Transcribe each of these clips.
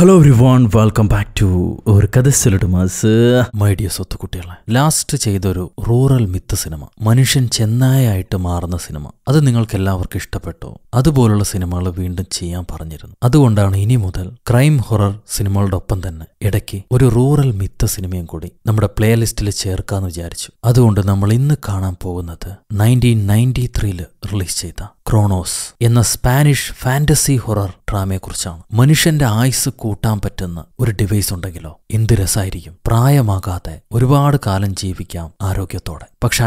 hello everyone welcome back to ഒരു കഥ സിലിഡുമാസ് my ഡിയ സ്വത്ത് കുട്ടികളെ ലാസ്റ്റ് ചെയ്തൊരു റൂറൽ മിത്ത് സിനിമ മനുഷ്യൻ ചെന്നായായിട്ട് മാറുന്ന സിനിമ അത് നിങ്ങൾക്ക് എല്ലാവർക്കും ഇഷ്ടപ്പെട്ടു അതുപോലുള്ള സിനിമകൾ വീണ്ടും ചെയ്യാൻ പറഞ്ഞിരുന്നു അതുകൊണ്ടാണ് ഇനി മുതൽ ക്രൈം ഹൊറർ സിനിമകളുടെ ഒപ്പം തന്നെ ഇടയ്ക്ക് ഒരു റൂറൽ മിത്ത് സിനിമയും കൂടി നമ്മുടെ പ്ലേലിസ്റ്റിൽ ചേർക്കാന്ന് വിചാരിച്ചു അതുകൊണ്ട് നമ്മൾ ഇന്ന് കാണാൻ പോകുന്നത് നയൻറ്റീൻ നയൻറ്റി ത്രീയിൽ റിലീസ് ചെയ്ത ക്രോണോസ് എന്ന സ്പാനിഷ് ഫാന്റസി ഹൊറർ ഡ്രാമയെക്കുറിച്ചാണ് മനുഷ്യന്റെ ആയുസ് കൂട്ടാൻ പറ്റുന്ന ഒരു ഡിവൈസ് ഉണ്ടെങ്കിലോ എന്ത് രസമായിരിക്കും പ്രായമാകാതെ ഒരുപാട് കാലം ജീവിക്കാം ആരോഗ്യത്തോടെ പക്ഷെ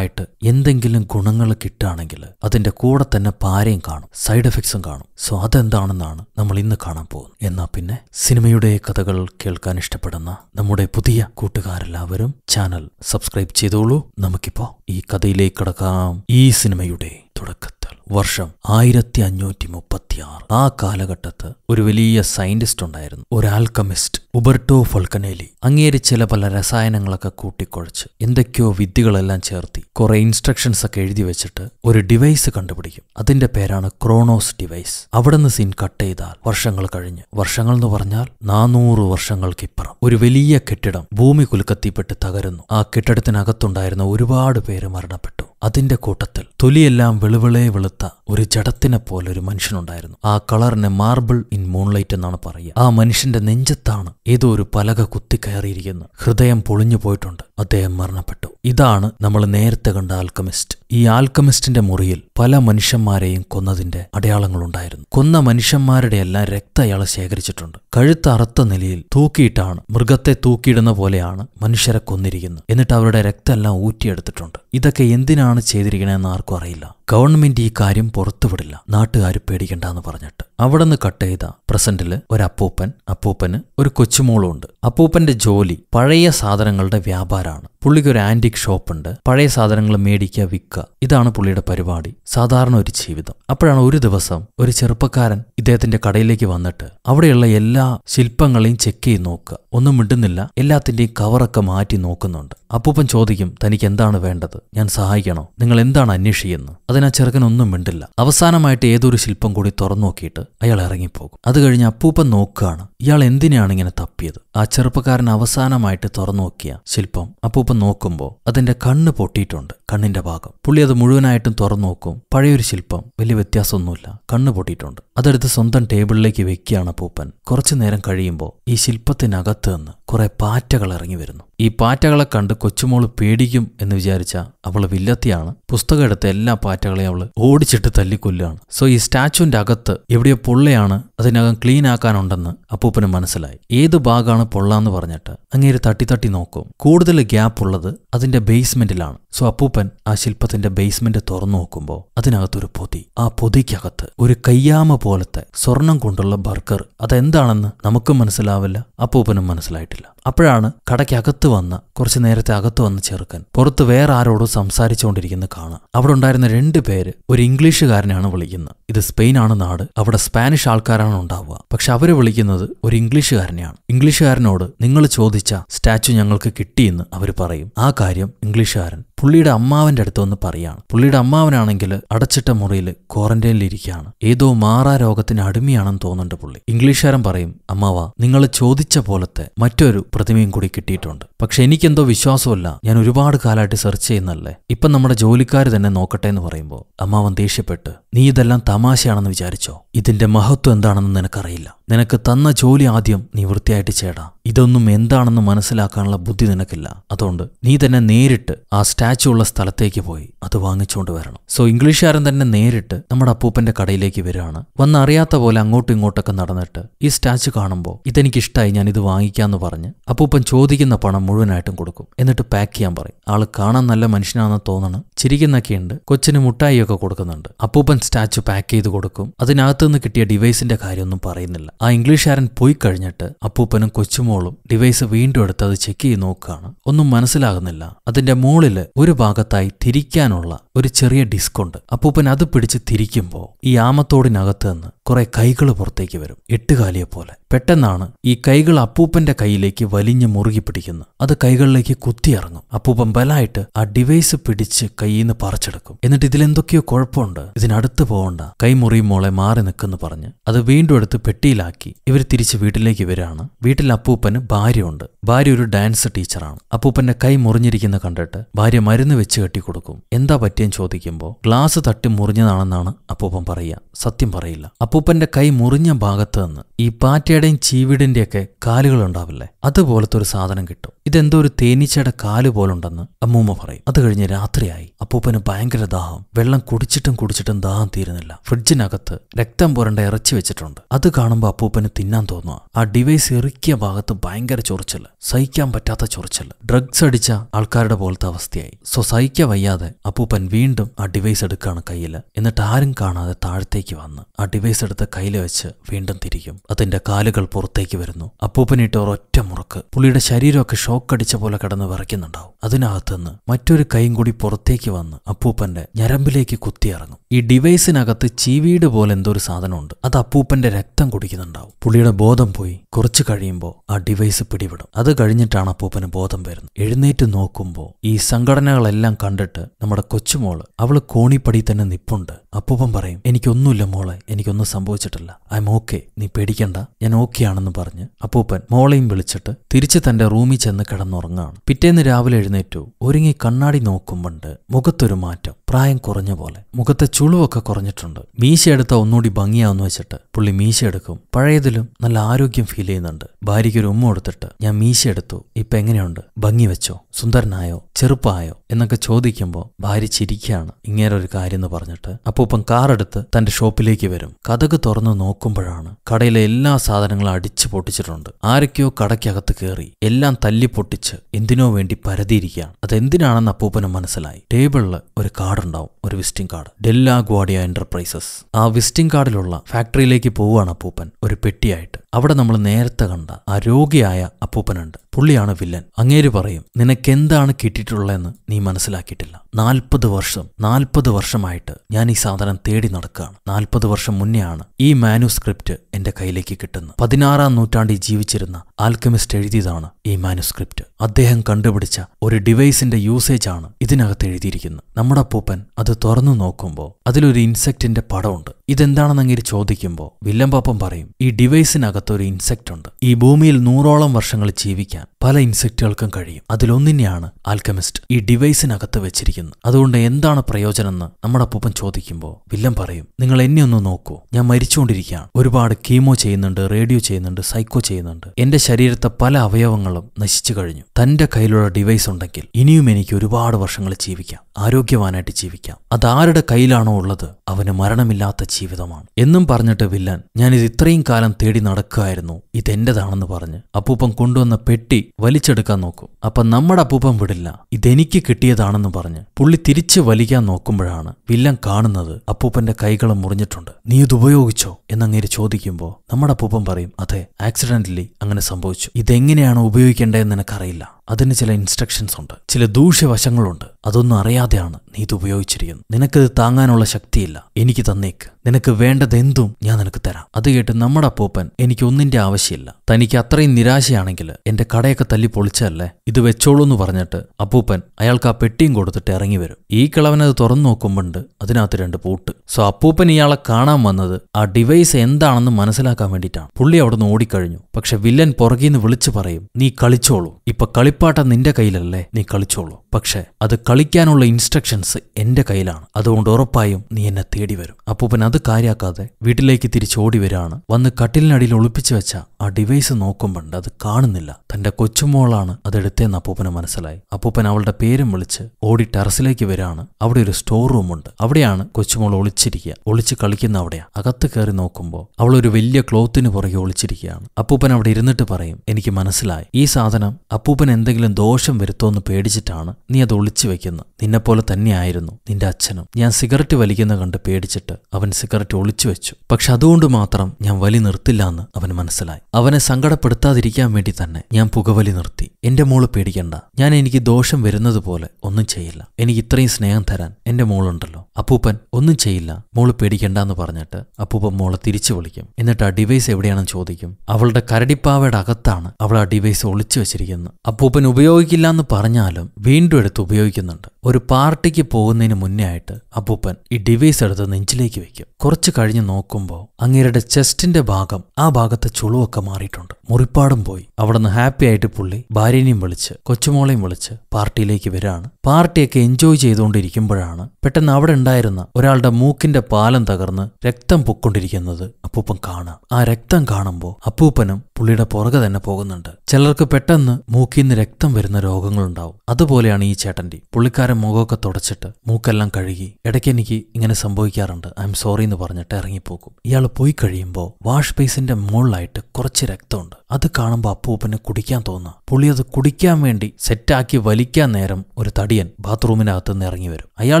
ആയിട്ട് എന്തെങ്കിലും ഗുണങ്ങൾ കിട്ടുകയാണെങ്കിൽ അതിന്റെ കൂടെ തന്നെ പാരയും കാണും സൈഡ് എഫക്ട്സും കാണും സോ അതെന്താണെന്നാണ് നമ്മൾ ഇന്ന് കാണാൻ പോകുന്നത് എന്നാൽ പിന്നെ സിനിമയുടെ കഥകൾ കേൾക്കാൻ ഇഷ്ടപ്പെടുന്ന നമ്മുടെ പുതിയ കൂട്ടുകാരെല്ലാവരും ചാനൽ സബ്സ്ക്രൈബ് ചെയ്തോളൂ നമുക്കിപ്പോ ഈ കഥയിലേക്ക് കടക്കാം ഈ സിനിമയുടെ തുടക്കം വർഷം ആയിരത്തി അഞ്ഞൂറ്റി മുപ്പത്തിയാറ് ആ കാലഘട്ടത്ത് ഒരു വലിയ സയന്റിസ്റ്റ് ഉണ്ടായിരുന്നു ഒരു ആൽക്കമിസ്റ്റ് ഉബർട്ടോ ഫൾക്കനേലി അങ്ങേര് ചില പല രസായനങ്ങളൊക്കെ കൂട്ടിക്കുഴച്ച് എന്തൊക്കെയോ വിദ്യകളെല്ലാം ചേർത്തി കുറെ ഇൻസ്ട്രക്ഷൻസ് ഒക്കെ എഴുതി വെച്ചിട്ട് ഒരു ഡിവൈസ് കണ്ടുപിടിക്കും അതിന്റെ പേരാണ് ക്രോണോസ് ഡിവൈസ് അവിടുന്ന് സീൻ കട്ട് ചെയ്താൽ വർഷങ്ങൾ കഴിഞ്ഞ് വർഷങ്ങൾ എന്ന് പറഞ്ഞാൽ നാനൂറ് വർഷങ്ങൾക്കിപ്പുറം ഒരു വലിയ കെട്ടിടം ഭൂമി കുലുക്കത്തിപ്പെട്ട് തകരുന്നു ആ കെട്ടിടത്തിനകത്തുണ്ടായിരുന്ന ഒരുപാട് പേര് മരണപ്പെട്ടു അതിന്റെ കൂട്ടത്തിൽ തൊലിയെല്ലാം വെളുവിളെ വെളുത്ത ഒരു ചടത്തിനെ പോലെ ഒരു മനുഷ്യനുണ്ടായിരുന്നു ആ കളറിനെ മാർബിൾ ഇൻ മൂൺലൈറ്റ് എന്നാണ് പറയുക ആ മനുഷ്യന്റെ നെഞ്ചത്താണ് ഏതോ ഒരു പലക കുത്തിക്കയറിയിരിക്കുന്നത് ഹൃദയം പൊളിഞ്ഞു പോയിട്ടുണ്ട് അദ്ദേഹം മരണപ്പെട്ടു ഇതാണ് നമ്മൾ നേരത്തെ കണ്ട ആൽക്കമിസ്റ്റ് ഈ ആൽക്കമിസ്റ്റിന്റെ മുറിയിൽ പല മനുഷ്യന്മാരെയും കൊന്നതിന്റെ അടയാളങ്ങളുണ്ടായിരുന്നു കൊന്ന മനുഷ്യന്മാരുടെ എല്ലാം രക്തം അയാൾ ശേഖരിച്ചിട്ടുണ്ട് കഴുത്ത് അറുത്ത നിലയിൽ തൂക്കിയിട്ടാണ് മൃഗത്തെ തൂക്കിയിടുന്ന പോലെയാണ് മനുഷ്യരെ കൊന്നിരിക്കുന്നത് എന്നിട്ട് അവരുടെ രക്തമെല്ലാം ഊറ്റിയെടുത്തിട്ടുണ്ട് ഇതൊക്കെ എന്തിനാണ് ചെയ്തിരിക്കണതെന്ന് ആർക്കും അറിയില്ല ഗവൺമെന്റ് ഈ കാര്യം പുറത്തുവിടില്ല നാട്ടുകാർ പേടിക്കണ്ടെന്ന് എന്ന് പറഞ്ഞിട്ട് അവിടെ നിന്ന് കട്ട് ചെയ്ത പ്രസന്റിൽ ഒരു അപ്പൂപ്പൻ അപ്പൂപ്പന് ഒരു കൊച്ചുമോളുണ്ട് അപ്പൂപ്പന്റെ ജോലി പഴയ സാധനങ്ങളുടെ വ്യാപാരമാണ് പുള്ളിക്ക് ഒരു ആൻറ്റിക് ഷോപ്പുണ്ട് പഴയ സാധനങ്ങൾ മേടിക്കുക വിൽക്കുക ഇതാണ് പുള്ളിയുടെ പരിപാടി സാധാരണ ഒരു ജീവിതം അപ്പോഴാണ് ഒരു ദിവസം ഒരു ചെറുപ്പക്കാരൻ ഇദ്ദേഹത്തിന്റെ കടയിലേക്ക് വന്നിട്ട് അവിടെയുള്ള എല്ലാ ശില്പങ്ങളെയും ചെക്ക് ചെയ്ത് നോക്കുക ഒന്നും മിണ്ടുന്നില്ല എല്ലാത്തിന്റെയും കവറൊക്കെ മാറ്റി നോക്കുന്നുണ്ട് അപ്പൂപ്പൻ ചോദിക്കും തനിക്ക് എന്താണ് വേണ്ടത് ഞാൻ സഹായിക്കണോ നിങ്ങൾ എന്താണ് അന്വേഷിക്കുന്നത് അതിനാ ഒന്നും മിണ്ടില്ല അവസാനമായിട്ട് ഏതൊരു ശില്പം കൂടി തുറന്നു നോക്കിയിട്ട് അയാൾ ഇറങ്ങിപ്പോകും അത് കഴിഞ്ഞ് അപ്പൂപ്പൻ നോക്കുകയാണ് ഇയാൾ എന്തിനാണ് ഇങ്ങനെ തപ്പിയത് ആ ചെറുപ്പക്കാരൻ അവസാനമായിട്ട് തുറന്നു നോക്കിയ ശില്പം അപ്പൂപ്പൻ അപ്പം നോക്കുമ്പോൾ അതിൻ്റെ കണ്ണ് പൊട്ടിയിട്ടുണ്ട് കണ്ണിൻ്റെ ഭാഗം പുള്ളി അത് മുഴുവനായിട്ടും തുറന്നു നോക്കും പഴയൊരു ശില്പം വലിയ വ്യത്യാസമൊന്നുമില്ല കണ്ണ് പൊട്ടിയിട്ടുണ്ട് അതെടുത്ത് സ്വന്തം ടേബിളിലേക്ക് വെക്കുകയാണ് പൂപ്പൻ കുറച്ചു നേരം കഴിയുമ്പോൾ ഈ ശില്പത്തിനകത്ത് നിന്ന് കുറേ പാറ്റകൾ ഇറങ്ങി വരുന്നു ഈ പാറ്റകളെ കണ്ട് കൊച്ചുമോള് പേടിക്കും എന്ന് വിചാരിച്ച അവൾ വില്ലത്തിയാണ് പുസ്തകം എടുത്ത എല്ലാ പാറ്റകളെയും അവൾ ഓടിച്ചിട്ട് തല്ലിക്കൊല്ലുകയാണ് സോ ഈ സ്റ്റാച്ചുവിന്റെ അകത്ത് എവിടെയോ പൊള്ളയാണ് അതിനകം ക്ലീൻ ആക്കാനുണ്ടെന്ന് അപ്പൂപ്പന് മനസ്സിലായി ഏത് ഭാഗമാണ് പൊള്ളാന്ന് പറഞ്ഞിട്ട് അങ്ങേര് തട്ടി തട്ടി നോക്കും കൂടുതൽ ഗ്യാപ്പ് ഉള്ളത് അതിന്റെ ബേസ്മെന്റിലാണ് സോ അപ്പൂപ്പൻ ആ ശില്പത്തിന്റെ ബേസ്മെന്റ് തുറന്നു നോക്കുമ്പോൾ അതിനകത്തൊരു പൊതി ആ പൊതിക്കകത്ത് ഒരു കയ്യാമ പോലത്തെ സ്വർണം കൊണ്ടുള്ള ബർഗർ അതെന്താണെന്ന് നമുക്കും മനസ്സിലാവില്ല അപ്പൂപ്പനും മനസ്സിലായിട്ടില്ല അപ്പോഴാണ് കടയ്ക്കകത്ത് വന്ന കുറച്ചു നേരത്തെ അകത്ത് വന്ന ചെറുക്കൻ പുറത്ത് വേറെ ആരോടോ സംസാരിച്ചുകൊണ്ടിരിക്കുന്ന കാണാം അവിടെ ഉണ്ടായിരുന്ന രണ്ട് പേര് ഒരു ഇംഗ്ലീഷുകാരനെയാണ് വിളിക്കുന്നത് ഇത് സ്പെയിൻ ആണ് നാട് അവിടെ സ്പാനിഷ് ആൾക്കാരാണ് ഉണ്ടാവുക പക്ഷെ അവര് വിളിക്കുന്നത് ഒരു ഇംഗ്ലീഷുകാരനെയാണ് ഇംഗ്ലീഷുകാരനോട് നിങ്ങൾ ചോദിച്ച സ്റ്റാച്ചു ഞങ്ങൾക്ക് കിട്ടിയെന്ന് അവർ പറയും ആ കാര്യം ഇംഗ്ലീഷുകാരൻ പുള്ളിയുടെ അമ്മാവന്റെ അടുത്ത് വന്ന് പറയാണ് പുള്ളിയുടെ അമ്മാവനാണെങ്കിൽ അടച്ചിട്ട മുറിയിൽ ക്വാറന്റൈനിലിരിക്കുകയാണ് ഏതോ മാറാ രോഗത്തിന് അടിമയാണെന്ന് തോന്നുന്നുണ്ട് പുള്ളി ഇംഗ്ലീഷുകാരൻ പറയും അമ്മാവ നിങ്ങൾ ചോദിച്ച പോലത്തെ മറ്റൊരു പ്രതിമയും കൂടി കിട്ടിയിട്ടുണ്ട് പക്ഷെ എനിക്കെന്തോ വിശ്വാസമല്ല ഞാൻ ഒരുപാട് കാലമായിട്ട് സെർച്ച് ചെയ്യുന്നല്ലേ ഇപ്പൊ നമ്മുടെ ജോലിക്കാർ തന്നെ നോക്കട്ടെ എന്ന് പറയുമ്പോൾ അമ്മാവൻ ദേഷ്യപ്പെട്ട് നീ ഇതെല്ലാം തമാശയാണെന്ന് വിചാരിച്ചോ ഇതിന്റെ മഹത്വം എന്താണെന്ന് നിനക്കറിയില്ല നിനക്ക് തന്ന ജോലി ആദ്യം നീ വൃത്തിയായിട്ട് ചേടാം ഇതൊന്നും എന്താണെന്ന് മനസ്സിലാക്കാനുള്ള ബുദ്ധി നിനക്കില്ല അതുകൊണ്ട് നീ തന്നെ നേരിട്ട് ആ സ്റ്റാച്ചു ഉള്ള സ്ഥലത്തേക്ക് പോയി അത് വാങ്ങിച്ചുകൊണ്ട് വരണം സോ ഇംഗ്ലീഷുകാരൻ തന്നെ നേരിട്ട് നമ്മുടെ അപ്പൂപ്പന്റെ കടയിലേക്ക് വരികയാണ് വന്നറിയാത്ത പോലെ അങ്ങോട്ടും ഇങ്ങോട്ടൊക്കെ നടന്നിട്ട് ഈ സ്റ്റാച്ചു കാണുമ്പോൾ ഇതെനിക്കിഷ്ടമായി ഞാൻ ഇത് വാങ്ങിക്കാന്ന് പറഞ്ഞ് അപ്പൂപ്പൻ ചോദിക്കുന്ന പണം മുഴുവനായിട്ടും കൊടുക്കും എന്നിട്ട് പാക്ക് ചെയ്യാൻ പറയും ആൾ കാണാൻ നല്ല മനുഷ്യനാണെന്ന് തോന്നണം ചിരിക്കുന്നൊക്കെയുണ്ട് കൊച്ചിന് മുട്ടായിയൊക്കെ കൊടുക്കുന്നുണ്ട് അപ്പൂപ്പൻ സ്റ്റാച്ചു പാക്ക് ചെയ്ത് കൊടുക്കും അതിനകത്തുനിന്ന് കിട്ടിയ ഡിവൈസിന്റെ കാര്യമൊന്നും പറയുന്നില്ല ആ ഇംഗ്ലീഷുകാരൻ പോയി കഴിഞ്ഞിട്ട് അപ്പൂപ്പനും കൊച്ചുമോ മോളും ഡിവൈസ് വീണ്ടും എടുത്ത് അത് ചെക്ക് ചെയ്ത് നോക്കുകയാണ് ഒന്നും മനസ്സിലാകുന്നില്ല അതിന്റെ മുകളിൽ ഒരു ഭാഗത്തായി തിരിക്കാനുള്ള ഒരു ചെറിയ ഡിസ്ക് ഉണ്ട് അപ്പൂപ്പൻ അത് പിടിച്ച് തിരിക്കുമ്പോൾ ഈ ആമത്തോടിനകത്ത് നിന്ന് കുറെ കൈകൾ പുറത്തേക്ക് വരും എട്ടുകാലിയെ പോലെ പെട്ടെന്നാണ് ഈ കൈകൾ അപ്പൂപ്പന്റെ കൈയിലേക്ക് വലിഞ്ഞ് മുറുകി പിടിക്കുന്നത് അത് കൈകളിലേക്ക് ഇറങ്ങും അപ്പൂപ്പൻ ബലായിട്ട് ആ ഡിവൈസ് പിടിച്ച് കൈയിൽ നിന്ന് പറിച്ചെടുക്കും എന്നിട്ട് ഇതിലെന്തൊക്കെയോ കുഴപ്പമുണ്ട് ഇതിനടുത്ത് പോകണ്ട കൈ മോളെ മാറി നിൽക്കുന്ന പറഞ്ഞ് അത് വീണ്ടും എടുത്ത് പെട്ടിയിലാക്കി ഇവർ തിരിച്ച് വീട്ടിലേക്ക് വരികയാണ് വീട്ടിൽ അപ്പൂപ്പന് ഭാര്യയുണ്ട് ഭാര്യ ഒരു ഡാൻസ് ടീച്ചറാണ് അപ്പൂപ്പന്റെ കൈ മുറിഞ്ഞിരിക്കുന്ന കണ്ടിട്ട് ഭാര്യ മരുന്ന് വെച്ച് കൊടുക്കും എന്താ പറ്റിയെന്ന് ചോദിക്കുമ്പോൾ ഗ്ലാസ് തട്ടി മുറിഞ്ഞതാണെന്നാണ് അപ്പൂപ്പൻ പറയുക സത്യം പറയില്ല അപ്പൂ അപ്പൂപ്പന്റെ കൈ മുറിഞ്ഞ ഭാഗത്ത് നിന്ന് ഈ പാറ്റയുടെയും ചീവിടിന്റെയൊക്കെ കാലുകളുണ്ടാവില്ലേ അതുപോലത്തെ ഒരു സാധനം കിട്ടും ഇതെന്തോ ഒരു തേനീച്ചയുടെ കാല് പോലുണ്ടെന്ന് അമ്മൂമ്മ പറയും അത് കഴിഞ്ഞ് രാത്രിയായി അപ്പൂപ്പന് ഭയങ്കര ദാഹം വെള്ളം കുടിച്ചിട്ടും കുടിച്ചിട്ടും ദാഹം തീരുന്നില്ല ഫ്രിഡ്ജിനകത്ത് രക്തം പുരണ്ട ഇറച്ചി വെച്ചിട്ടുണ്ട് അത് കാണുമ്പോൾ അപ്പൂപ്പന് തിന്നാൻ തോന്നുക ആ ഡിവൈസ് ഇറുക്കിയ ഭാഗത്ത് ഭയങ്കര ചൊറിച്ചിൽ സഹിക്കാൻ പറ്റാത്ത ചൊറിച്ചിൽ ഡ്രഗ്സ് അടിച്ച ആൾക്കാരുടെ പോലത്തെ അവസ്ഥയായി സോ സഹിക്ക വയ്യാതെ അപ്പൂപ്പൻ വീണ്ടും ആ ഡിവൈസ് എടുക്കുകയാണ് കയ്യിൽ എന്നിട്ട് ആരും കാണാതെ താഴത്തേക്ക് വന്ന് ആ ഡിവൈസ് പിടിച്ചെടുത്ത് കയ്യിൽ വെച്ച് വീണ്ടും തിരിക്കും അതിന്റെ കാലുകൾ പുറത്തേക്ക് വരുന്നു അപ്പൂപ്പനിട്ട് ഒരൊറ്റ മുറക്ക് പുള്ളിയുടെ ശരീരമൊക്കെ അടിച്ച പോലെ കിടന്ന് വിറയ്ക്കുന്നുണ്ടാവും അതിനകത്തുനിന്ന് മറ്റൊരു കൈയും കൂടി പുറത്തേക്ക് വന്ന് അപ്പൂപ്പന്റെ ഞരമ്പിലേക്ക് കുത്തിയിറങ്ങും ഈ ഡിവൈസിനകത്ത് ചീവീട് പോലെ എന്തൊരു സാധനമുണ്ട് അത് അപ്പൂപ്പന്റെ രക്തം കുടിക്കുന്നുണ്ടാവും പുള്ളിയുടെ ബോധം പോയി കുറച്ച് കഴിയുമ്പോൾ ആ ഡിവൈസ് പിടിവിടും അത് കഴിഞ്ഞിട്ടാണ് അപ്പൂപ്പന് ബോധം വരുന്നത് എഴുന്നേറ്റ് നോക്കുമ്പോൾ ഈ സംഘടനകളെല്ലാം കണ്ടിട്ട് നമ്മുടെ കൊച്ചുമോള് അവള് കോണിപ്പടി തന്നെ നിപ്പുണ്ട് അപ്പൂപ്പൻ പറയും എനിക്കൊന്നുമില്ല മോളെ എനിക്കൊന്ന് സംഭവിച്ചിട്ടില്ല ഐ എം ഓക്കെ നീ പേടിക്കണ്ട ഞാൻ ഓക്കെ ആണെന്ന് പറഞ്ഞ് അപ്പൂപ്പൻ മോളെയും വിളിച്ചിട്ട് തിരിച്ച് തന്റെ റൂമിൽ ചെന്ന് കിടന്നുറങ്ങാണ് പിറ്റേന്ന് രാവിലെ എഴുന്നേറ്റു ഒരുങ്ങി കണ്ണാടി നോക്കുമ്പോണ്ട് മുഖത്തൊരു മാറ്റം പ്രായം കുറഞ്ഞ പോലെ മുഖത്തെ ചുളുവൊക്കെ കുറഞ്ഞിട്ടുണ്ട് മീശ എടുത്ത ഒന്നുകൂടി ഭംഗിയാവെന്ന് വെച്ചിട്ട് പുള്ളി മീശ എടുക്കും പഴയതിലും നല്ല ആരോഗ്യം ഫീൽ ചെയ്യുന്നുണ്ട് ഭാര്യയ്ക്ക് ഒരു ഉമ്മ കൊടുത്തിട്ട് ഞാൻ മീശ എടുത്തു ഇപ്പൊ എങ്ങനെയുണ്ട് ഭംഗി വെച്ചോ സുന്ദരനായോ ചെറുപ്പമായോ എന്നൊക്കെ ചോദിക്കുമ്പോൾ ഭാര്യ ചിരിക്കുകയാണ് ഇങ്ങനെ ഒരു കാര്യം എന്ന് പറഞ്ഞിട്ട് അപ്പൂപ്പൻ കാറെടുത്ത് തന്റെ ഷോപ്പിലേക്ക് വരും കതക് തുറന്നു നോക്കുമ്പോഴാണ് കടയിലെ എല്ലാ സാധനങ്ങളും അടിച്ചു പൊട്ടിച്ചിട്ടുണ്ട് ആരൊക്കെയോ കടയ്ക്കകത്ത് കയറി എല്ലാം തല്ലി പൊട്ടിച്ച് എന്തിനോ വേണ്ടി പരതിയിരിക്കുകയാണ് അതെന്തിനാണെന്ന് അപ്പൂപ്പന് മനസ്സിലായി ടേബിളിൽ ഒരു കാർഡുണ്ടാവും ഒരു visiting card Della Guardia enterprises ആ വിസിറ്റിംഗ് കാർഡിലുള്ള ഫാക്ടറിയിലേക്ക് പോവുകയാണ് അപ്പൂപ്പൻ ഒരു പെട്ടിയായിട്ട് അവിടെ നമ്മൾ നേരത്തെ കണ്ട ആ രോഗിയായ അപ്പൂപ്പനുണ്ട് പുള്ളിയാണ് വില്ലൻ അങ്ങേര് പറയും നിനക്കെന്താണ് കിട്ടിയിട്ടുള്ളതെന്ന് നീ മനസ്സിലാക്കിയിട്ടില്ല നാൽപ്പത് വർഷം നാൽപ്പത് വർഷമായിട്ട് ഞാൻ ഈ സാധനം തേടി നടക്കുകയാണ് നാൽപ്പത് വർഷം മുന്നേ അങ്ങനെയാണ് ഈ മാനുസ്ക്രിപ്റ്റ് എന്റെ കയ്യിലേക്ക് കിട്ടുന്നത് പതിനാറാം നൂറ്റാണ്ടിൽ ജീവിച്ചിരുന്ന ആൽക്കമിസ്റ്റ് എഴുതിയതാണ് ഈ മാനുസ്ക്രിപ്റ്റ് അദ്ദേഹം കണ്ടുപിടിച്ച ഒരു ഡിവൈസിന്റെ യൂസേജ് ആണ് ഇതിനകത്ത് എഴുതിയിരിക്കുന്നത് നമ്മുടെ പൂപ്പൻ അത് തുറന്നു നോക്കുമ്പോൾ അതിലൊരു ഇൻസെക്റ്റിന്റെ പടമുണ്ട് ഇതെന്താണെന്നെങ്കിൽ ചോദിക്കുമ്പോൾ വില്ലംപാപ്പം പറയും ഈ ഡിവൈസിനകത്ത് ഒരു ഇൻസെക്റ്റ് ഉണ്ട് ഈ ഭൂമിയിൽ നൂറോളം വർഷങ്ങൾ ജീവിക്കാൻ പല ഇൻസെക്റ്റുകൾക്കും കഴിയും അതിലൊന്നിനെയാണ് ആൽക്കമിസ്റ്റ് ഈ ഡിവൈസിനകത്ത് വെച്ചിരിക്കുന്നത് അതുകൊണ്ട് എന്താണ് പ്രയോജനം എന്ന് നമ്മുടെ പൂപ്പൻ ചോദിക്കുമ്പോൾ വില്ലം പറയും നിങ്ങൾ എന്നെ ഒന്ന് നോക്കൂ ഞാൻ മരിച്ചുകൊണ്ടിരിക്കുകയാണ് ഒരുപാട് കീമോ ചെയ്യുന്നുണ്ട് റേഡിയോ ചെയ്യുന്നുണ്ട് സൈക്കോ ചെയ്യുന്നുണ്ട് എൻ്റെ ശരീരത്തെ പല അവയവങ്ങളും നശിച്ചു കഴിഞ്ഞു തൻ്റെ കയ്യിലുള്ള ഡിവൈസ് ഉണ്ടെങ്കിൽ ഇനിയും എനിക്ക് ഒരുപാട് വർഷങ്ങൾ ജീവിക്കാം ആരോഗ്യവാനായിട്ട് ജീവിക്കാം അതാരുടെ കയ്യിലാണോ ഉള്ളത് അവന് മരണമില്ലാത്ത ജീവിതമാണ് എന്നും പറഞ്ഞിട്ട് വില്ലൻ ഇത് ഇത്രയും കാലം തേടി നടക്കുമായിരുന്നു ഇതെന്റേതാണെന്ന് പറഞ്ഞ് അപ്പൂപ്പൻ കൊണ്ടുവന്ന പെട്ടി വലിച്ചെടുക്കാൻ നോക്കും അപ്പൊ നമ്മുടെ അപ്പൂപ്പൻ വിടില്ല ഇതെനിക്ക് കിട്ടിയതാണെന്ന് പറഞ്ഞ് പുള്ളി തിരിച്ച് വലിക്കാൻ നോക്കുമ്പോഴാണ് വില്ലൻ കാണുന്നത് അപ്പൂപ്പന്റെ കൈകൾ മുറിഞ്ഞിട്ടുണ്ട് നീ ഇത് ഉപയോഗിച്ചോ എന്നങ്ങേര് ചോദിക്കുമ്പോൾ നമ്മുടെ പൂപ്പം പറയും അതെ ആക്സിഡൻ്റലി അങ്ങനെ സംഭവിച്ചു ഇതെങ്ങനെയാണ് ഉപയോഗിക്കേണ്ടതെന്ന് എനിക്കറിയില്ല അതിന് ചില ഇൻസ്ട്രക്ഷൻസ് ഉണ്ട് ചില ദൂഷ്യവശങ്ങളുണ്ട് അതൊന്നും അറിയാതെയാണ് നീ ഇത് ഉപയോഗിച്ചിരിക്കുന്നത് നിനക്കത് താങ്ങാനുള്ള ശക്തിയില്ല എനിക്ക് തന്നേക്ക് നിനക്ക് വേണ്ടതെന്തും ഞാൻ നിനക്ക് തരാം അത് കേട്ട് നമ്മുടെ അപ്പൂപ്പൻ എനിക്ക് ആവശ്യമില്ല തനിക്ക് അത്രയും നിരാശയാണെങ്കിൽ എന്റെ കടയൊക്കെ തല്ലി പൊളിച്ചല്ലേ ഇത് വെച്ചോളൂ എന്ന് പറഞ്ഞിട്ട് അപ്പൂപ്പൻ അയാൾക്ക് ആ പെട്ടിയും കൊടുത്തിട്ട് ഇറങ്ങി വരും ഈ കിളവനത് തുറന്നു നോക്കുമ്പോണ്ട് അതിനകത്ത് രണ്ട് പൂട്ട് സോ അപ്പൂപ്പൻ ഇയാളെ കാണാൻ വന്നത് ആ ഡിവൈസ് എന്താണെന്ന് മനസ്സിലാക്കാൻ വേണ്ടിയിട്ടാണ് പുള്ളി അവിടുന്ന് ഓടിക്കഴിഞ്ഞു പക്ഷെ വില്ലൻ പുറകിൽ നിന്ന് വിളിച്ചു പറയും നീ കളിച്ചോളൂ ഇപ്പൊ കളി കളിപ്പാട്ടം നിന്റെ കയ്യിലല്ലേ നീ കളിച്ചോളൂ പക്ഷേ അത് കളിക്കാനുള്ള ഇൻസ്ട്രക്ഷൻസ് എൻ്റെ കയ്യിലാണ് അതുകൊണ്ട് ഉറപ്പായും നീ എന്നെ തേടി വരും അപ്പൂപ്പൻ അത് കാര്യാക്കാതെ വീട്ടിലേക്ക് തിരിച്ചോടി വരാണ് വന്ന് കട്ടിലിനടിയിൽ ഒളിപ്പിച്ചു വെച്ച ആ ഡിവൈസ് നോക്കുമ്പോണ്ട് അത് കാണുന്നില്ല തന്റെ കൊച്ചുമോളാണ് അതെടുത്തേന്ന് അപ്പൂപ്പന് മനസ്സിലായി അപ്പൂപ്പൻ അവളുടെ പേരും വിളിച്ച് ഓടി ടെറസിലേക്ക് വരാണ് അവിടെ ഒരു സ്റ്റോർ റൂമുണ്ട് അവിടെയാണ് കൊച്ചുമോൾ ഒളിച്ചിരിക്കുക ഒളിച്ച് കളിക്കുന്ന അവിടെയാണ് അകത്ത് കയറി നോക്കുമ്പോൾ അവൾ ഒരു വലിയ ക്ലോത്തിന് പുറകെ ഒളിച്ചിരിക്കുകയാണ് അപ്പൂപ്പൻ അവിടെ ഇരുന്നിട്ട് പറയും എനിക്ക് മനസ്സിലായി ഈ സാധനം അപ്പൂപ്പൻ എന്ത് എന്തെങ്കിലും ദോഷം വരുത്തോന്ന് പേടിച്ചിട്ടാണ് നീ അത് ഒളിച്ചു വെക്കുന്നത് നിന്നെപ്പോലെ തന്നെയായിരുന്നു നിന്റെ അച്ഛനും ഞാൻ സിഗരറ്റ് വലിക്കുന്ന കണ്ട് പേടിച്ചിട്ട് അവൻ സിഗരറ്റ് ഒളിച്ചു വെച്ചു പക്ഷെ അതുകൊണ്ട് മാത്രം ഞാൻ വലി നിർത്തില്ല എന്ന് അവൻ മനസ്സിലായി അവനെ സങ്കടപ്പെടുത്താതിരിക്കാൻ വേണ്ടി തന്നെ ഞാൻ പുകവലി നിർത്തി എന്റെ മോള് പേടിക്കണ്ട ഞാൻ എനിക്ക് ദോഷം വരുന്നത് പോലെ ഒന്നും ചെയ്യില്ല എനിക്ക് ഇത്രയും സ്നേഹം തരാൻ എന്റെ മോളുണ്ടല്ലോ അപ്പൂപ്പൻ ഒന്നും ചെയ്യില്ല മോള് പേടിക്കണ്ട എന്ന് പറഞ്ഞിട്ട് അപ്പൂപ്പൻ മോളെ തിരിച്ചു വിളിക്കും എന്നിട്ട് ആ ഡിവൈസ് എവിടെയാണെന്ന് ചോദിക്കും അവളുടെ കരടിപ്പാവയുടെ അകത്താണ് അവൾ ആ ഡിവൈസ് ഒളിച്ചു വെച്ചിരിക്കുന്നത് അപ്പൂ അപ്പൂപ്പൻ ഉപയോഗിക്കില്ല എന്ന് പറഞ്ഞാലും വീണ്ടും എടുത്ത് ഉപയോഗിക്കുന്നുണ്ട് ഒരു പാർട്ടിക്ക് പോകുന്നതിന് മുന്നേ ആയിട്ട് അപ്പൂപ്പൻ ഈ ഡിവൈസ് എടുത്ത് നെഞ്ചിലേക്ക് വെക്കും കുറച്ച് കഴിഞ്ഞ് നോക്കുമ്പോൾ അങ്ങേരുടെ ചെസ്റ്റിന്റെ ഭാഗം ആ ഭാഗത്തെ ചുളുവൊക്കെ മാറിയിട്ടുണ്ട് മുറിപ്പാടും പോയി അവിടെ നിന്ന് ഹാപ്പി ആയിട്ട് പുള്ളി ഭാര്യനെയും വിളിച്ച് കൊച്ചുമോളെയും വിളിച്ച് പാർട്ടിയിലേക്ക് വരാണ് പാർട്ടിയൊക്കെ എൻജോയ് ചെയ്തുകൊണ്ടിരിക്കുമ്പോഴാണ് പെട്ടെന്ന് അവിടെ ഉണ്ടായിരുന്ന ഒരാളുടെ മൂക്കിന്റെ പാലം തകർന്ന് രക്തം പൊക്കൊണ്ടിരിക്കുന്നത് അപ്പൂപ്പൻ കാണാം ആ രക്തം കാണുമ്പോൾ അപ്പൂപ്പനും പുള്ളിയുടെ പുറകെ തന്നെ പോകുന്നുണ്ട് ചിലർക്ക് പെട്ടെന്ന് മൂക്കിൽ നിന്ന് രക്തം വരുന്ന രോഗങ്ങളുണ്ടാവും അതുപോലെയാണ് ഈ ചേട്ടന്റെ പുള്ളിക്കാരൻ നമസ്കാരം മുഖമൊക്കെ തുടച്ചിട്ട് മൂക്കെല്ലാം കഴുകി ഇടയ്ക്ക് എനിക്ക് ഇങ്ങനെ സംഭവിക്കാറുണ്ട് ഐ എം സോറി എന്ന് പറഞ്ഞിട്ട് ഇറങ്ങിപ്പോക്കും ഇയാൾ പോയി കഴിയുമ്പോൾ വാഷ് ബേസിന്റെ മുകളിലായിട്ട് കുറച്ച് രക്തമുണ്ട് അത് കാണുമ്പോൾ അപ്പൂപ്പന് കുടിക്കാൻ തോന്നുക പുള്ളി അത് കുടിക്കാൻ വേണ്ടി സെറ്റാക്കി വലിക്കാൻ നേരം ഒരു തടിയൻ ബാത്റൂമിനകത്ത് നിന്ന് ഇറങ്ങി വരും അയാൾ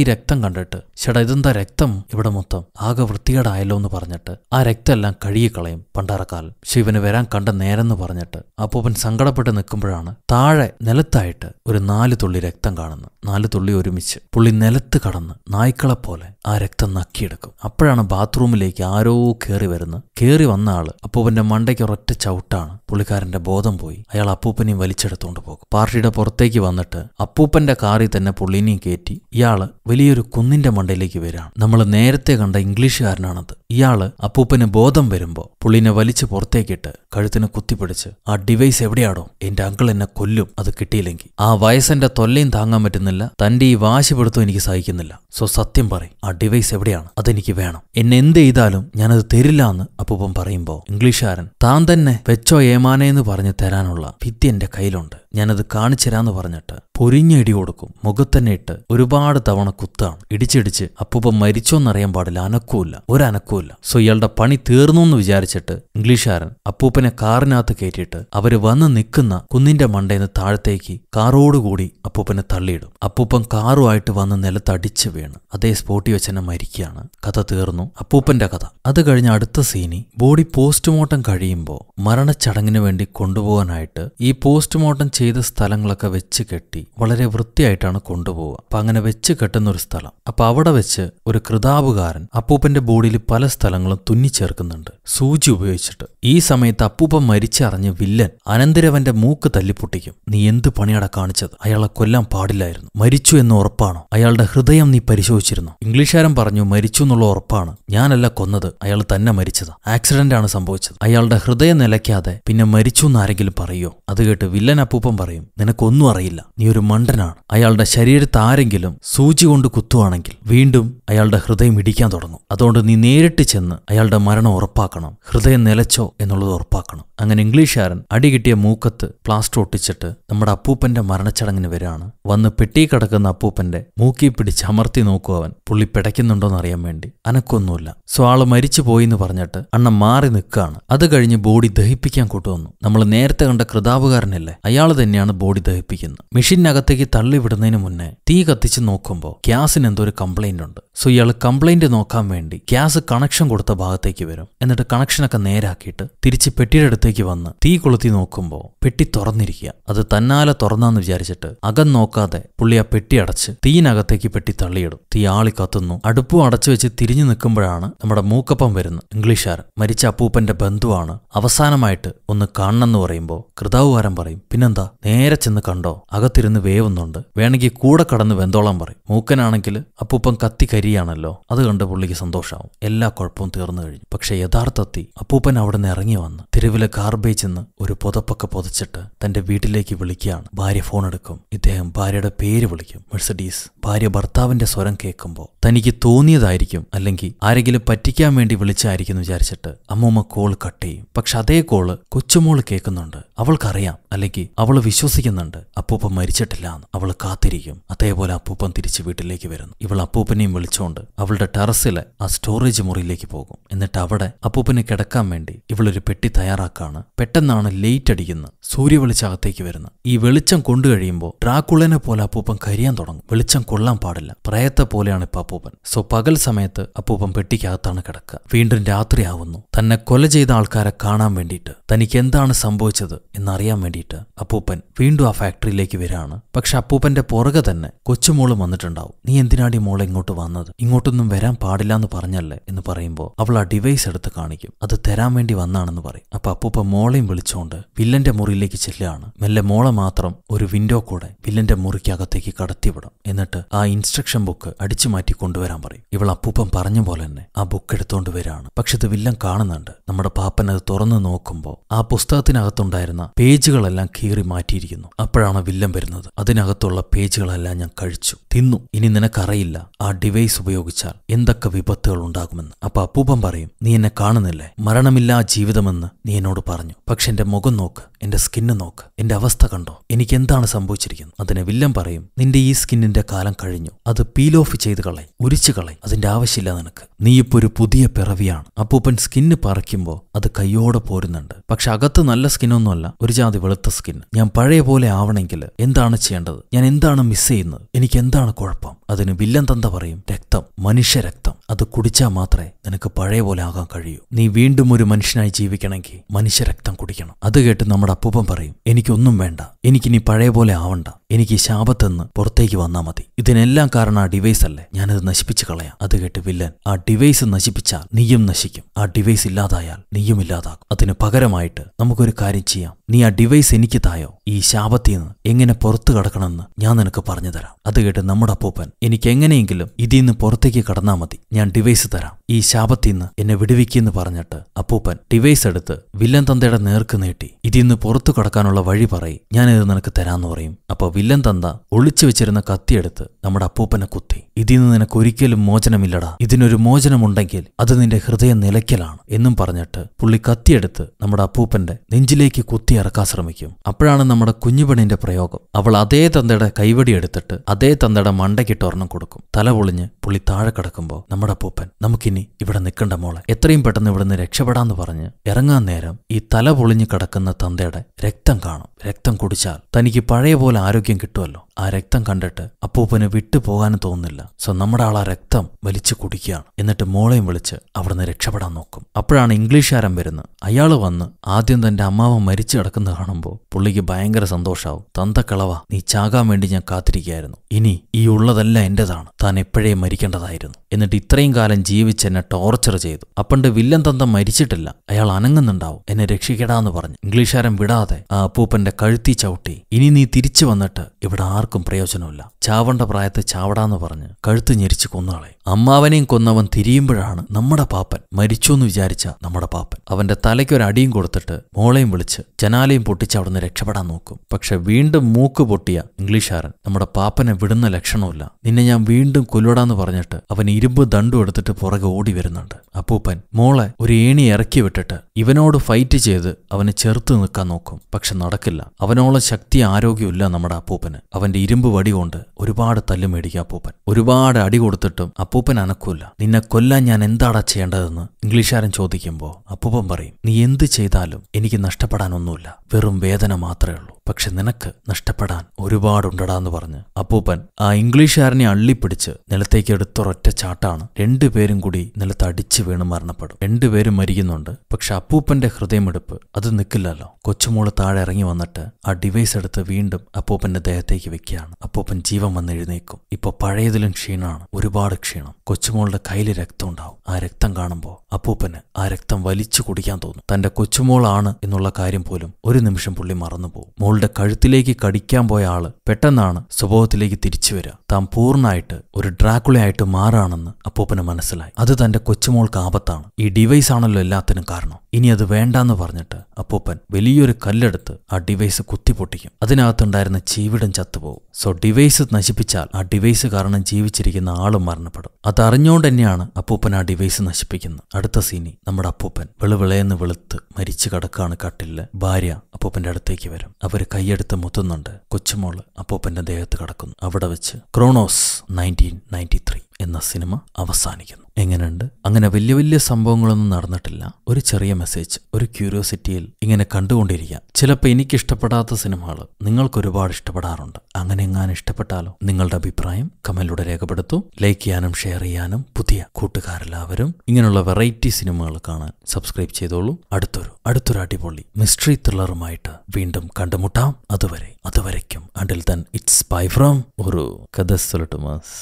ഈ രക്തം കണ്ടിട്ട് ചേട്ടാ ഇതെന്താ രക്തം ഇവിടെ മൊത്തം ആകെ വൃത്തികേടായല്ലോ എന്ന് പറഞ്ഞിട്ട് ആ രക്തമെല്ലാം കഴുകിക്കളയും പണ്ടാറക്കാലം ശിവന് വരാൻ കണ്ട നേരം എന്ന് പറഞ്ഞിട്ട് അപ്പൂപ്പൻ സങ്കടപ്പെട്ട് നിൽക്കുമ്പോഴാണ് താഴെ നിലത്തായിട്ട് ഒരു നാല് തുള്ളി രക്തം കാണുന്നത് നാല് തുള്ളി ഒരുമിച്ച് പുള്ളി നിലത്ത് കടന്ന് നായ്ക്കളെപ്പോലെ ആ രക്തം നക്കിയെടുക്കും അപ്പോഴാണ് ബാത്റൂമിലേക്ക് ആരോ കയറി വരുന്നത് കയറി വന്ന ആള് അപ്പൂപ്പന്റെ മണ്ടയ്ക്ക് ഒരൊറ്റ ചവിട്ടാണ് പുള്ളിക്കാരന്റെ ബോധം പോയി അയാൾ അപ്പൂപ്പനെയും വലിച്ചെടുത്തുകൊണ്ട് പോകും പാർട്ടിയുടെ പുറത്തേക്ക് വന്നിട്ട് അപ്പൂപ്പന്റെ കാറിൽ തന്നെ പുള്ളിനെയും കയറ്റി ഇയാള് വലിയൊരു കുന്നിന്റെ മണ്ടയിലേക്ക് വരികയാണ് നമ്മൾ നേരത്തെ കണ്ട ഇംഗ്ലീഷുകാരനാണത് ഇയാള് അപ്പൂപ്പന് ബോധം വരുമ്പോൾ പുള്ളിനെ വലിച്ചു പുറത്തേക്കിട്ട് കഴുത്തിന് കുത്തിപ്പിടിച്ച് ആ ഡിവൈസ് എവിടെയാണോ എന്റെ അങ്കിൾ എന്നെ കൊല്ലും അത് കിട്ടിയില്ലെങ്കിൽ ആ വയസ്സന്റെ തൊല്ലയും താങ്ങാൻ പറ്റുന്നില്ല തന്റെ ഈ വാശി പിടുത്തം എനിക്ക് സഹിക്കുന്നില്ല സോ സത്യം പറയും ആ ഡിവൈസ് എവിടെയാണ് അതെനിക്ക് വേണം എന്നെ എന്ത് ചെയ്താലും ഞാനത് തരില്ല എന്ന് അപ്പൂപ്പൻ പറയുമ്പോൾ ഇംഗ്ലീഷുകാരൻ താൻ തന്നെ വെച്ചോ ഏമാനേ എന്ന് പറഞ്ഞ് തരാനുള്ള വിദ്യ എന്റെ കയ്യിലുണ്ട് ഞാനത് കാണിച്ചു തരാമെന്ന് പറഞ്ഞിട്ട് പൊരിഞ്ഞടി കൊടുക്കും മുഖത്തന്നെ ഇട്ട് ഒരുപാട് തവണ കുത്താണ് ഇടിച്ചിടിച്ച് അപ്പൂപ്പ മരിച്ചോന്നറിയാൻ പാടില്ല അനക്കൂല്ല ഒരനക്കൂല്ല സോ ഇയാളുടെ പണി തീർന്നു എന്ന് വിചാരിച്ചിട്ട് ഇംഗ്ലീഷുകാരൻ അപ്പൂപ്പനെ കാറിനകത്ത് കയറ്റിയിട്ട് അവര് വന്ന് നിൽക്കുന്ന കുന്നിന്റെ നിന്ന് താഴത്തേക്ക് കാറോടുകൂടി അപ്പൂപ്പനെ തള്ളിയിടും അപ്പൂപ്പൻ കാറുമായിട്ട് വന്ന് നിലത്തടിച്ച് വീണ് അതേ സ്പോട്ടി വെച്ചെന്നെ മരിക്കുകയാണ് കഥ തീർന്നു അപ്പൂപ്പന്റെ കഥ അത് കഴിഞ്ഞ അടുത്ത സീനി ബോഡി പോസ്റ്റ്മോർട്ടം കഴിയുമ്പോൾ മരണച്ചടങ്ങിന് വേണ്ടി കൊണ്ടുപോകാനായിട്ട് ഈ പോസ്റ്റ്മോർട്ടം ചെയ്ത സ്ഥലങ്ങളൊക്കെ വെച്ച് കെട്ടി വളരെ വൃത്തിയായിട്ടാണ് കൊണ്ടുപോവുക അപ്പം അങ്ങനെ വെച്ച് കെട്ടുന്നൊരു സ്ഥലം അപ്പം അവിടെ വെച്ച് ഒരു കൃതാപുകാരൻ അപ്പൂപ്പന്റെ ബോഡിയിൽ പല സ്ഥലങ്ങളും തുന്നിച്ചേർക്കുന്നുണ്ട് സൂചി ഉപയോഗിച്ചിട്ട് ഈ സമയത്ത് അപ്പൂപ്പൻ മരിച്ചറിഞ്ഞ് വില്ലൻ അനന്തരവന്റെ മൂക്ക് തല്ലിപ്പൊട്ടിക്കും നീ എന്ത് പണിയട കാണിച്ചത് അയാളെ കൊല്ലാൻ പാടില്ലായിരുന്നു മരിച്ചു എന്ന് ഉറപ്പാണോ അയാളുടെ ഹൃദയം നീ പരിശോധിച്ചിരുന്നു ഇംഗ്ലീഷുകാരൻ പറഞ്ഞു മരിച്ചു എന്നുള്ള ഉറപ്പാണ് ഞാനല്ല കൊന്നത് അയാൾ തന്നെ മരിച്ചത് ആക്സിഡന്റ് ആണ് സംഭവിച്ചത് അയാളുടെ ഹൃദയം നിലയ്ക്കാതെ പിന്നെ മരിച്ചു എന്നാരെങ്കിലും പറയോ അത് കേട്ട് വില്ലൻ അപ്പൂപ്പൻ പറയും നിനക്കൊന്നും അറിയില്ല നീ ഒരു ഒരു മണ്ടനാണ് അയാളുടെ ശരീരത്ത് ആരെങ്കിലും സൂചി കൊണ്ട് കുത്തുവാണെങ്കിൽ വീണ്ടും അയാളുടെ ഹൃദയം ഇടിക്കാൻ തുടങ്ങും അതുകൊണ്ട് നീ നേരിട്ട് ചെന്ന് അയാളുടെ മരണം ഉറപ്പാക്കണം ഹൃദയം നിലച്ചോ എന്നുള്ളത് ഉറപ്പാക്കണം അങ്ങനെ ഇംഗ്ലീഷുകാരൻ അടി കിട്ടിയ മൂക്കത്ത് പ്ലാസ്റ്റർ ഒട്ടിച്ചിട്ട് നമ്മുടെ അപ്പൂപ്പന്റെ മരണച്ചടങ്ങിന് വരാണ് വന്ന് പെട്ടി കിടക്കുന്ന അപ്പൂപ്പന്റെ മൂക്കി പിടിച്ച് അമർത്തി നോക്കും അവൻ പുള്ളി എന്ന് അറിയാൻ വേണ്ടി അനക്കൊന്നുമില്ല സോ ആള് മരിച്ചു പോയി എന്ന് പറഞ്ഞിട്ട് അണ്ണ മാറി നിൽക്കുകയാണ് അത് കഴിഞ്ഞ് ബോഡി ദഹിപ്പിക്കാൻ കൂട്ടുവന്നു നമ്മൾ നേരത്തെ കണ്ട കൃതാപുകാരനല്ലേ അയാൾ തന്നെയാണ് ബോഡി ദഹിപ്പിക്കുന്നത് മെഷീൻ വീടിനകത്തേക്ക് തള്ളിവിടുന്നതിന് മുന്നേ തീ കത്തിച്ച് നോക്കുമ്പോൾ ഗ്യാസിന് എന്തോ ഒരു കംപ്ലൈന്റ് ഉണ്ട് സോ ഇയാൾ കംപ്ലൈന്റ് നോക്കാൻ വേണ്ടി ഗ്യാസ് കണക്ഷൻ കൊടുത്ത ഭാഗത്തേക്ക് വരും എന്നിട്ട് കണക്ഷനൊക്കെ നേരാക്കിയിട്ട് തിരിച്ച് പെട്ടിയുടെ അടുത്തേക്ക് വന്ന് തീ കൊളുത്തി നോക്കുമ്പോൾ പെട്ടി തുറന്നിരിക്കുക അത് തന്നാലെ തുറന്നാന്ന് വിചാരിച്ചിട്ട് അകം നോക്കാതെ പുള്ളി ആ പെട്ടി അടച്ച് തീയിനകത്തേക്ക് പെട്ടി തള്ളിയിടും തീ ആളി കത്തുന്നു അടുപ്പും അടച്ചു വെച്ച് തിരിഞ്ഞു നിൽക്കുമ്പോഴാണ് നമ്മുടെ മൂക്കപ്പം വരുന്നത് ഇംഗ്ലീഷുകാരൻ മരിച്ച അപ്പൂപ്പന്റെ ബന്ധുവാണ് അവസാനമായിട്ട് ഒന്ന് കാണണമെന്ന് പറയുമ്പോൾ കൃതാവുകാരം പറയും പിന്നെന്താ നേരെ ചെന്ന് കണ്ടോ അകത്തിരുന്ന് ഇരുന്ന് വേവുന്നുണ്ട് വേണമെങ്കിൽ കൂടെ കടന്ന് വെന്തോളം പറയും മൂക്കനാണെങ്കിൽ അപ്പൂപ്പം കത്തി കരിയാണല്ലോ അത് കണ്ട് പുള്ളിക്ക് സന്തോഷമാവും എല്ലാ കുഴപ്പവും തീർന്നു കഴിഞ്ഞു പക്ഷെ യഥാർത്ഥത്തിൽ അപ്പൂപ്പൻ അവിടെ നിന്ന് ഇറങ്ങി വന്ന് തെരുവിലെ ഗാർബേജ് നിന്ന് ഒരു പുതപ്പൊക്കെ പൊതിച്ചിട്ട് തന്റെ വീട്ടിലേക്ക് വിളിക്കുകയാണ് ഭാര്യ ഫോൺ എടുക്കും ഇദ്ദേഹം ഭാര്യയുടെ പേര് വിളിക്കും മെഴ്സഡീസ് ഭാര്യ ഭർത്താവിന്റെ സ്വരം കേൾക്കുമ്പോൾ തനിക്ക് തോന്നിയതായിരിക്കും അല്ലെങ്കിൽ ആരെങ്കിലും പറ്റിക്കാൻ വേണ്ടി വിളിച്ചായിരിക്കും വിചാരിച്ചിട്ട് അമ്മൂമ്മ കോൾ കട്ട് ചെയ്യും പക്ഷെ അതേ കോള് കൊച്ചുമോള് കേൾക്കുന്നുണ്ട് അവൾക്കറിയാം അല്ലെങ്കിൽ അവള് വിശ്വസിക്കുന്നുണ്ട് അപ്പൂപ്പ മരിച്ച തിരിച്ചിട്ടില്ല എന്ന് അവൾ കാത്തിരിക്കും അതേപോലെ അപ്പൂപ്പൻ തിരിച്ച് വീട്ടിലേക്ക് വരുന്നു ഇവൾ അപ്പൂപ്പനെയും വിളിച്ചുകൊണ്ട് അവളുടെ ടെറസിലെ ആ സ്റ്റോറേജ് മുറിയിലേക്ക് പോകും എന്നിട്ട് അവിടെ അപ്പൂപ്പനെ കിടക്കാൻ വേണ്ടി ഇവളൊരു പെട്ടി തയ്യാറാക്കാണ് പെട്ടെന്നാണ് ലേറ്റ് അടിക്കുന്ന സൂര്യ വെളിച്ചകത്തേക്ക് വരുന്നത് ഈ വെളിച്ചം കൊണ്ടു കഴിയുമ്പോൾ ഡ്രാക്കുളനെ പോലെ അപ്പൂപ്പൻ കരിയാൻ തുടങ്ങും വെളിച്ചം കൊള്ളാൻ പാടില്ല പ്രയത്തെ പോലെയാണ് ഇപ്പൊ അപ്പൂപ്പൻ സോ പകൽ സമയത്ത് അപ്പൂപ്പൻ പെട്ടിക്കകത്താണ് കിടക്കുക വീണ്ടും രാത്രിയാവുന്നു തന്നെ കൊല ചെയ്ത ആൾക്കാരെ കാണാൻ വേണ്ടിയിട്ട് തനിക്ക് എന്താണ് സംഭവിച്ചത് എന്നറിയാൻ വേണ്ടിയിട്ട് അപ്പൂപ്പൻ വീണ്ടും ആ ഫാക്ടറിയിലേക്ക് വരികയാണ് വരികയാണ് പക്ഷെ അപ്പൂപ്പന്റെ പുറകെ തന്നെ കൊച്ചുമോള് വന്നിട്ടുണ്ടാവും നീ എന്തിനാടി മോളെ ഇങ്ങോട്ട് വന്നത് ഇങ്ങോട്ടൊന്നും വരാൻ പാടില്ല എന്ന് പറഞ്ഞല്ലേ എന്ന് പറയുമ്പോൾ അവൾ ആ ഡിവൈസ് എടുത്ത് കാണിക്കും അത് തരാൻ വേണ്ടി വന്നാണെന്ന് പറയും അപ്പൊ അപ്പൂപ്പ മോളെയും വിളിച്ചുകൊണ്ട് വില്ലന്റെ മുറിയിലേക്ക് ചെല്ലുകയാണ് മെല്ലെ മോളെ മാത്രം ഒരു വിൻഡോ കൂടെ വില്ലന്റെ മുറിക്കകത്തേക്ക് കടത്തിവിടും എന്നിട്ട് ആ ഇൻസ്ട്രക്ഷൻ ബുക്ക് അടിച്ചു മാറ്റി കൊണ്ടുവരാൻ പറയും ഇവൾ അപ്പൂപ്പം പറഞ്ഞ പോലെ തന്നെ ആ ബുക്ക് എടുത്തോണ്ട് വരികയാണ് പക്ഷെ ഇത് വില്ലൻ കാണുന്നുണ്ട് നമ്മുടെ പാപ്പൻ അത് തുറന്നു നോക്കുമ്പോൾ ആ പുസ്തകത്തിനകത്തുണ്ടായിരുന്ന പേജുകളെല്ലാം കീറി മാറ്റിയിരിക്കുന്നു അപ്പോഴാണ് വില്ലൻ വരുന്നത് കാണുന്നത് അതിനകത്തുള്ള പേജുകളെല്ലാം ഞാൻ കഴിച്ചു തിന്നു ഇനി നിനക്കറിയില്ല ആ ഡിവൈസ് ഉപയോഗിച്ചാൽ എന്തൊക്കെ വിപത്തുകൾ ഉണ്ടാകുമെന്ന് അപ്പൊ അപ്പൂപ്പൻ പറയും നീ എന്നെ കാണുന്നില്ലേ മരണമില്ലാ ജീവിതമെന്ന് നീ എന്നോട് പറഞ്ഞു പക്ഷെ എന്റെ മുഖം നോക്ക് എന്റെ സ്കിന്ന് നോക്ക് എന്റെ അവസ്ഥ കണ്ടോ എനിക്ക് എന്താണ് സംഭവിച്ചിരിക്കുന്നത് അതിനെ വില്ലം പറയും നിന്റെ ഈ സ്കിന്നിന്റെ കാലം കഴിഞ്ഞു അത് പീൽ ഓഫ് ചെയ്ത് കളെ ഉരിച്ചു കളെ അതിന്റെ ആവശ്യമില്ല നിനക്ക് നീ ഇപ്പോൾ ഒരു പുതിയ പിറവിയാണ് അപ്പൂപ്പൻ സ്കിന്ന് പറിക്കുമ്പോൾ അത് കയ്യോടെ പോരുന്നുണ്ട് പക്ഷെ അകത്ത് നല്ല സ്കിന്നൊന്നുമല്ല ഒരു ജാതി വെളുത്ത സ്കിൻ ഞാൻ പഴയ പോലെ ആവണമെങ്കിൽ എന്താണ് എന്താണ് ചെയ്യേണ്ടത് ഞാൻ എന്താണ് മിസ് ചെയ്യുന്നത് എനിക്ക് എന്താണ് കുഴപ്പം അതിന് വില്ലൻ തന്ത പറയും രക്തം മനുഷ്യരക്തം അത് കുടിച്ചാൽ മാത്രമേ നിനക്ക് പഴയ പോലെ ആകാൻ കഴിയൂ നീ വീണ്ടും ഒരു മനുഷ്യനായി ജീവിക്കണമെങ്കിൽ മനുഷ്യരക്തം കുടിക്കണം അത് കേട്ട് നമ്മുടെ അപ്പൂപ്പൻ പറയും എനിക്കൊന്നും വേണ്ട എനിക്ക് നീ പഴയ പോലെ ആവണ്ട എനിക്ക് ശാപത്തെന്ന് പുറത്തേക്ക് വന്നാൽ മതി ഇതിനെല്ലാം കാരണം ആ ഡിവൈസ് അല്ലേ ഞാനത് നശിപ്പിച്ചു കളയാം അത് കേട്ട് വില്ലൻ ആ ഡിവൈസ് നശിപ്പിച്ചാൽ നീയും നശിക്കും ആ ഡിവൈസ് ഇല്ലാതായാൽ നീയും ഇല്ലാതാകും അതിന് പകരമായിട്ട് നമുക്കൊരു കാര്യം ചെയ്യാം നീ ആ ഡിവൈസ് എനിക്ക് തായോ ഈ ശാപത്തിൽ നിന്ന് എങ്ങനെ പുറത്തു കടക്കണമെന്ന് ഞാൻ നിനക്ക് പറഞ്ഞു തരാം അത് കേട്ട് നമ്മുടെ അപ്പൂപ്പൻ എനിക്ക് എങ്ങനെയെങ്കിലും ഇതിൽ നിന്ന് പുറത്തേക്ക് കടന്നാൽ മതി ഞാൻ ഡിവൈസ് തരാം ഈ ശാപത്തിൽ നിന്ന് എന്നെ വിടുവിക്കുമെന്ന് പറഞ്ഞിട്ട് അപ്പൂപ്പൻ ഡിവൈസ് എടുത്ത് വില്ലൻ തന്തയുടെ നേർക്ക് നീട്ടി ഇതിൽ നിന്ന് പുറത്തു കടക്കാനുള്ള വഴി പറയും ഞാനിത് നിനക്ക് തരാമെന്ന് പറയും അപ്പോൾ വില്ലൻ തന്ത ഒളിച്ചു വെച്ചിരുന്ന കത്തിയെടുത്ത് നമ്മുടെ അപ്പൂപ്പനെ കുത്തി ഇതിൽ നിന്ന് നിനക്ക് ഒരിക്കലും മോചനമില്ലടാ ഇതിനൊരു മോചനമുണ്ടെങ്കിൽ അത് നിന്റെ ഹൃദയ നിലയ്ക്കലാണ് എന്നും പറഞ്ഞിട്ട് പുള്ളി കത്തിയെടുത്ത് നമ്മുടെ അപ്പൂപ്പന്റെ നെഞ്ചിലേക്ക് കുത്തി ഇറക്കാൻ ശ്രമിക്കും അപ്പോഴാണ് നമ്മുടെ കുഞ്ഞുപെണ്ണിന്റെ പ്രയോഗം അവൾ അതേ തന്തയുടെ കൈവടി എടുത്തിട്ട് അതേ തന്തയുടെ മണ്ടയ്ക്കിട്ട് ഒരെണ്ണം കൊടുക്കും തല പൊളിഞ്ഞ് പുള്ളി താഴെ കിടക്കുമ്പോൾ നമ്മുടെ പൂപ്പൻ നമുക്കിനി ഇവിടെ നിൽക്കണ്ട മോളെ എത്രയും പെട്ടെന്ന് ഇവിടുന്ന് രക്ഷപ്പെടാന്ന് പറഞ്ഞ് ഇറങ്ങാൻ നേരം ഈ തല പൊളിഞ്ഞ് കിടക്കുന്ന തന്തയുടെ രക്തം കാണും രക്തം കുടിച്ചാൽ തനിക്ക് പഴയ പോലെ ആരോഗ്യം കിട്ടുമല്ലോ ആ രക്തം കണ്ടിട്ട് അപ്പൂപ്പന് വിട്ടുപോകാൻ തോന്നുന്നില്ല സോ നമ്മുടെ ആൾ ആ രക്തം വലിച്ചു കുടിക്കുകയാണ് എന്നിട്ട് മോളെയും വിളിച്ച് അവിടുന്ന് രക്ഷപ്പെടാൻ നോക്കും അപ്പോഴാണ് ഇംഗ്ലീഷുകാരൻ വരുന്നത് അയാൾ വന്ന് ആദ്യം തന്റെ അമ്മാവൻ മരിച്ചു കിടക്കുന്നത് കാണുമ്പോൾ പുള്ളിക്ക് ഭയങ്കര സന്തോഷാവും തന്തക്കളവ നീ ചാകാൻ വേണ്ടി ഞാൻ കാത്തിരിക്കുകയായിരുന്നു ഇനി ഈ ഉള്ളതല്ല എന്റേതാണ് താൻ എപ്പോഴേ മരിക്കേണ്ടതായിരുന്നു എന്നിട്ട് ഇത്രയും കാലം ജീവിച്ച് എന്നെ ടോർച്ചർ ചെയ്തു അപ്പണ്ട് വില്ലൻ തന്ത മരിച്ചിട്ടില്ല അയാൾ അനങ്ങുന്നുണ്ടാവും എന്നെ രക്ഷിക്കടാന്ന് പറഞ്ഞു ഇംഗ്ലീഷുകാരൻ വിടാതെ ആ അപ്പൂപ്പന്റെ കഴുത്തി ചവിട്ടി ഇനി നീ തിരിച്ചു വന്നിട്ട് ഇവിടെ ആർക്കും ആർക്കും പ്രയോജനമില്ല ചാവണ്ട പ്രായത്തെ ചാവടാന്ന് പറഞ്ഞ് കഴുത്ത് ഞെരിച്ച് കൊന്നാളെ അമ്മാവനെയും കൊന്നവൻ തിരിയുമ്പോഴാണ് നമ്മുടെ പാപ്പൻ മരിച്ചു എന്ന് വിചാരിച്ച നമ്മുടെ പാപ്പൻ അവന്റെ തലയ്ക്കൊരടിയും ഒരു അടിയും കൊടുത്തിട്ട് മോളെയും വിളിച്ച് ജനാലയും പൊട്ടിച്ച് അവിടുന്ന് രക്ഷപ്പെടാൻ നോക്കും പക്ഷെ വീണ്ടും മൂക്ക് പൊട്ടിയ ഇംഗ്ലീഷുകാരൻ നമ്മുടെ പാപ്പനെ വിടുന്ന ലക്ഷണമില്ല നിന്നെ ഞാൻ വീണ്ടും കൊല്ലടാന്ന് പറഞ്ഞിട്ട് അവൻ ഇരുമ്പ് ദണ്ടു എടുത്തിട്ട് പുറകെ ഓടി വരുന്നുണ്ട് അപ്പൂപ്പൻ മോളെ ഒരു ഏണി ഇറക്കി വിട്ടിട്ട് ഇവനോട് ഫൈറ്റ് ചെയ്ത് അവനെ ചെറുത്ത് നിൽക്കാൻ നോക്കും പക്ഷെ നടക്കില്ല അവനോളം ശക്തി ആരോഗ്യമില്ല നമ്മുടെ അപ്പൂപ്പന് അവൻ അപ്പൂപ്പന്റെ ഇരുമ്പ് വടി കൊണ്ട് ഒരുപാട് തല്ലു മേടിക്കും അപ്പൂപ്പൻ ഒരുപാട് അടി കൊടുത്തിട്ടും അപ്പൂപ്പൻ അനക്കൂല നിന്നെ കൊല്ലാൻ ഞാൻ എന്താടാ ചെയ്യേണ്ടതെന്ന് ഇംഗ്ലീഷുകാരൻ ചോദിക്കുമ്പോൾ അപ്പൂപ്പൻ പറയും നീ എന്ത് ചെയ്താലും എനിക്ക് നഷ്ടപ്പെടാനൊന്നുമില്ല വെറും വേദന മാത്രമേ ഉള്ളൂ പക്ഷെ നിനക്ക് നഷ്ടപ്പെടാൻ ഒരുപാടുണ്ടടാന്ന് പറഞ്ഞ് അപ്പൂപ്പൻ ആ ഇംഗ്ലീഷുകാരനെ അള്ളിപ്പിടിച്ച് നിലത്തേക്ക് എടുത്തൊരൊറ്റ ചാട്ടാണ് രണ്ടുപേരും കൂടി നിലത്ത് അടിച്ചു വീണ് മരണപ്പെടും രണ്ടുപേരും മരിക്കുന്നുണ്ട് പക്ഷെ അപ്പൂപ്പന്റെ ഹൃദയമെടുപ്പ് അത് നിൽക്കില്ലല്ലോ കൊച്ചുമോള് താഴെ ഇറങ്ങി വന്നിട്ട് ആ ഡിവൈസ് എടുത്ത് വീണ്ടും അപ്പൂപ്പന്റെ ദേഹത്തേക്ക് വെക്കുകയാണ് അപ്പൂപ്പൻ ജീവൻ വന്ന് എഴുന്നേക്കും ഇപ്പൊ പഴയതിലും ക്ഷീണമാണ് ഒരുപാട് ക്ഷീണം കൊച്ചുമോളുടെ കയ്യില് രക്തം ഉണ്ടാവും ആ രക്തം കാണുമ്പോൾ അപ്പൂപ്പന് ആ രക്തം വലിച്ചു കുടിക്കാൻ തോന്നും തന്റെ കൊച്ചുമോളാണ് എന്നുള്ള കാര്യം പോലും ഒരു നിമിഷം പുള്ളി മറന്നുപോകും മോൾ അവളുടെ കഴുത്തിലേക്ക് കടിക്കാൻ പോയ ആള് പെട്ടെന്നാണ് സ്വഭാവത്തിലേക്ക് തിരിച്ചു വരിക താൻ പൂർണ്ണമായിട്ട് ഒരു ഡ്രാക്കുളയായിട്ട് മാറാണെന്ന് അപ്പൂപ്പന് മനസ്സിലായി അത് തന്റെ കൊച്ചുമോൾക്ക് ആപത്താണ് ഈ ഡിവൈസ് ആണല്ലോ എല്ലാത്തിനും കാരണം ഇനി അത് വേണ്ടാന്ന് പറഞ്ഞിട്ട് അപ്പൂപ്പൻ വലിയൊരു കല്ലെടുത്ത് ആ ഡിവൈസ് കുത്തിപൊട്ടിക്കും അതിനകത്തുണ്ടായിരുന്ന ചീവിടം ചത്തുപോകും സോ ഡിവൈസ് നശിപ്പിച്ചാൽ ആ ഡിവൈസ് കാരണം ജീവിച്ചിരിക്കുന്ന ആളും മരണപ്പെടും അതറിഞ്ഞോണ്ട് തന്നെയാണ് അപ്പൂപ്പൻ ആ ഡിവൈസ് നശിപ്പിക്കുന്നത് അടുത്ത സീനി നമ്മുടെ അപ്പൂപ്പൻ വെളുവിളയെന്ന് വെളുത്ത് മരിച്ചു കടക്കാണ് കട്ടിലില് ഭാര്യ അപ്പൂപ്പന്റെ അടുത്തേക്ക് വരും അവര് കൈയെടുത്ത് മുത്തുന്നുണ്ട് കൊച്ചുമോള് അപ്പൂപ്പന്റെ ദേഹത്ത് കടക്കുന്നു അവിടെ വെച്ച് ക്രോണോസ് നയൻറ്റീൻ നയൻറ്റി ത്രീ എന്ന സിനിമ അവസാനിക്കുന്നു എങ്ങനെയുണ്ട് അങ്ങനെ വലിയ വലിയ സംഭവങ്ങളൊന്നും നടന്നിട്ടില്ല ഒരു ചെറിയ മെസ്സേജ് ഒരു ക്യൂരിയോസിറ്റിയിൽ ഇങ്ങനെ കണ്ടുകൊണ്ടിരിക്കാം ചിലപ്പോൾ എനിക്കിഷ്ടപ്പെടാത്ത സിനിമകൾ നിങ്ങൾക്ക് ഒരുപാട് ഇഷ്ടപ്പെടാറുണ്ട് അങ്ങനെ എങ്ങാനും ഇഷ്ടപ്പെട്ടാലോ നിങ്ങളുടെ അഭിപ്രായം കമലിലൂടെ രേഖപ്പെടുത്തൂ ലൈക്ക് ചെയ്യാനും ഷെയർ ചെയ്യാനും പുതിയ കൂട്ടുകാരെല്ലാവരും ഇങ്ങനെയുള്ള വെറൈറ്റി സിനിമകൾ കാണാൻ സബ്സ്ക്രൈബ് ചെയ്തോളൂ അടുത്തൊരു അടുത്തൊരു അടിപൊളി മിസ്റ്ററി ത്രില്ലറുമായിട്ട് വീണ്ടും കണ്ടുമുട്ടാം അതുവരെ അതുവരയ്ക്കും until then it's bye from ഒരു കഥ സൊലട്ടുമാസ്